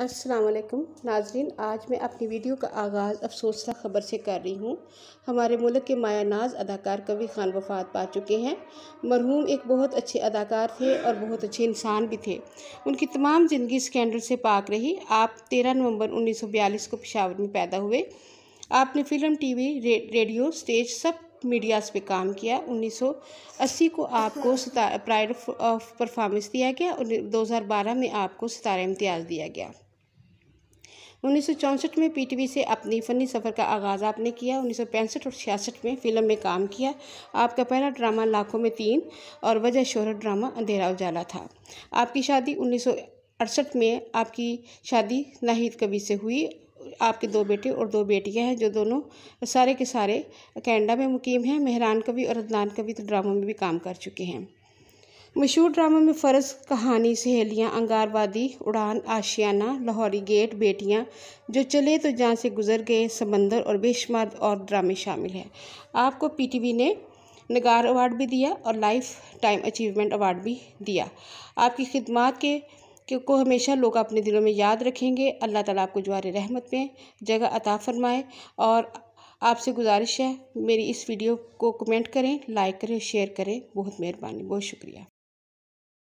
असलम नाजरीन आज मैं अपनी वीडियो का आगाज़ अफसोसरा ख़बर से कर रही हूँ हमारे मुल्क के माया नाज अदाकार कवि खान वफात पा चुके हैं मरहूम एक बहुत अच्छे अदाकार थे और बहुत अच्छे इंसान भी थे उनकी तमाम ज़िंदगी स्कैंडल से पाक रही आप 13 नवंबर 1942 को पिशावर में पैदा हुए आपने फ़िल्म टीवी रे, रेडियो स्टेज सब मीडियाज़ पे काम किया 1980 को आपको प्राइड ऑफ परफॉर्मेंस दिया गया और 2012 में आपको सितारा इम्तियाज़ दिया गया उन्नीस में पीटीवी से अपनी फ़नी सफ़र का आगाज़ आपने किया उन्नीस और छियासठ में फ़िल्म में काम किया आपका पहला ड्रामा लाखों में तीन और वजह शोहरत ड्रामा अंधेरा उजाला था आपकी शादी उन्नीस अड़सठ में आपकी शादी नाहिद कबीर से हुई आपके दो बेटे और दो बेटियां हैं जो दोनों सारे के सारे कैनेडा में मुकीम हैं मेहरान कवि और अदनान कवि तो ड्रामों में भी काम कर चुके हैं मशहूर ड्रामा में फ़र्ज कहानी सहेलियाँ अंगारवादी उड़ान आशियाना लाहौरी गेट बेटियाँ जो चले तो जहाँ से गुजर गए समंदर और बेशुमार और ड्रामे शामिल हैं आपको पी ने नगार अवार्ड भी दिया और लाइफ टाइम अचीवमेंट अवार्ड भी दिया आपकी खिदमत के कि को हमेशा लोग अपने दिलों में याद रखेंगे अल्लाह ताला आपको जवार रहमत में जगह अता फरमाए और आपसे गुजारिश है मेरी इस वीडियो को कमेंट करें लाइक करें शेयर करें बहुत मेहरबानी बहुत शुक्रिया